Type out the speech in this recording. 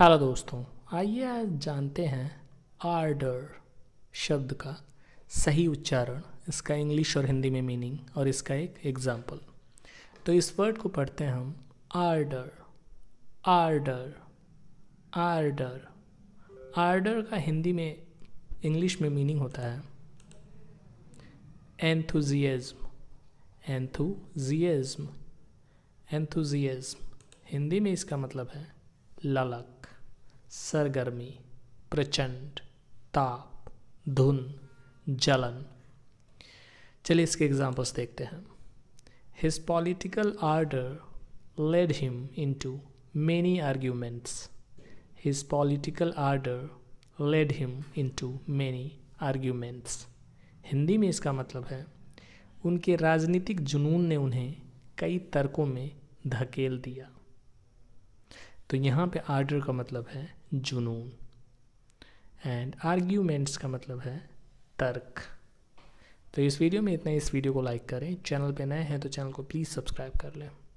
hello दोस्तों आइए आज जानते हैं आर्डर शब्द का सही उच्चारण इसका इंग्लिश और हिंदी में मीनिंग और इसका एक एग्जाम्पल तो इस वर्ड को पढ़ते हैं हम आर्डर आर्डर आर्डर आर्डर का हिंदी में इंग्लिश में मीनिंग होता है एंथुजियज्म एंथुजियज्म एंथुजियज्म हिंदी में इसका मतलब है ललक सरगर्मी प्रचंड ताप धुन जलन चलिए इसके एग्जाम्पल्स देखते हैं his political ardour led him into many arguments his political ardour led him into many arguments Hindi में इसका मतलब है उनके राजनीतिक जुनून ने उन्हें कई तर्कों में धकेल दिया तो यहाँ पे आर्डर का मतलब है जुनून एंड आर्ग्यूमेंट्स का मतलब है तर्क तो इस वीडियो में इतना इस वीडियो को लाइक करें चैनल पे नए हैं तो चैनल को प्लीज़ सब्सक्राइब कर लें